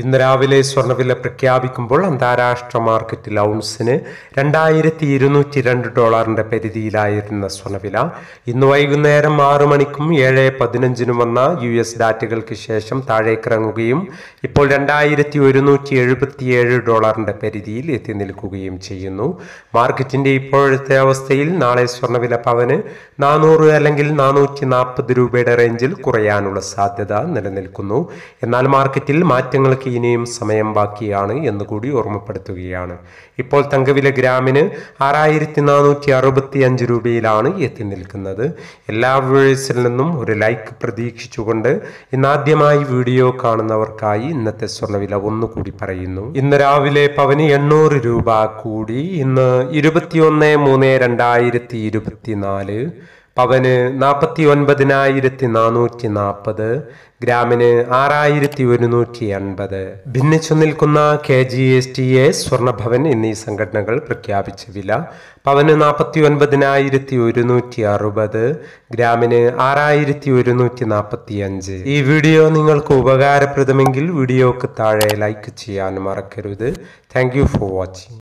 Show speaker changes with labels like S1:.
S1: ഇന്ന് രാവിലെ സ്വർണ്ണവില പ്രഖ്യാപിക്കുമ്പോൾ അന്താരാഷ്ട്ര മാർക്കറ്റിൽ ഔൺസിന് രണ്ടായിരത്തി ഇരുന്നൂറ്റി രണ്ട് ഡോളറിന്റെ പരിധിയിലായിരുന്ന സ്വർണ്ണവില ഇന്ന് വൈകുന്നേരം ആറു മണിക്കും ഏഴ് പതിനഞ്ചിനും വന്ന യു എസ് ഡാറ്റകൾക്ക് ശേഷം താഴേക്കിറങ്ങുകയും ഇപ്പോൾ രണ്ടായിരത്തി ഒരുന്നൂറ്റി എഴുപത്തിയേഴ് ഡോളറിന്റെ പരിധിയിൽ എത്തി നിൽക്കുകയും ചെയ്യുന്നു മാർക്കറ്റിന്റെ ഇപ്പോഴത്തെ അവസ്ഥയിൽ നാളെ സ്വർണ്ണവില പവന് നാനൂറ് അല്ലെങ്കിൽ നാനൂറ്റി നാൽപ്പത് രൂപയുടെ റേഞ്ചിൽ കുറയാനുള്ള സാധ്യത നിലനിൽക്കുന്നു എന്നാൽ മാർക്കറ്റിൽ മാറ്റങ്ങൾക്ക് വിലക്ക് ഇനിയും സമയം ബാക്കിയാണ് എന്നുകൂടി ഓർമ്മപ്പെടുത്തുകയാണ് ഇപ്പോൾ തങ്കവില ഗ്രാമിന് ആറായിരത്തി നാനൂറ്റി അറുപത്തി അഞ്ച് രൂപയിലാണ് എത്തി നിൽക്കുന്നത് എല്ലാ വ്യൂവേഴ്സിൽ നിന്നും ഒരു ലൈക്ക് പ്രതീക്ഷിച്ചുകൊണ്ട് ഇന്നാദ്യമായി വീഡിയോ കാണുന്നവർക്കായി ഇന്നത്തെ സ്വർണ്ണവില ഒന്നുകൂടി പറയുന്നു ഇന്ന് രാവിലെ പവന് എണ്ണൂറ് രൂപ കൂടി ഇന്ന് ഇരുപത്തിയൊന്ന് മൂന്ന് രണ്ടായിരത്തി ഇരുപത്തിനാല് പവന് നാൽപ്പത്തി ഒൻപതിനായിരത്തി നാനൂറ്റി നാൽപ്പത് ഗ്രാമിന് ആറായിരത്തി ഒരുന്നൂറ്റി എൺപത് ഭിന്നിച്ചു നിൽക്കുന്ന K G S T A സ്വർണ്ണഭവൻ എന്നീ സംഘടനകൾ പ്രഖ്യാപിച്ച വില പവന് നാൽപ്പത്തി ഒൻപതിനായിരത്തി ഒരുന്നൂറ്റി അറുപത് ഗ്രാമിന് ആറായിരത്തി ഒരുന്നൂറ്റി നാൽപ്പത്തി അഞ്ച് ഈ വീഡിയോ നിങ്ങൾക്ക് ഉപകാരപ്രദമെങ്കിൽ വീഡിയോക്ക് താഴെ ലൈക്ക് ചെയ്യാൻ മറക്കരുത് താങ്ക് ഫോർ വാച്ചിങ്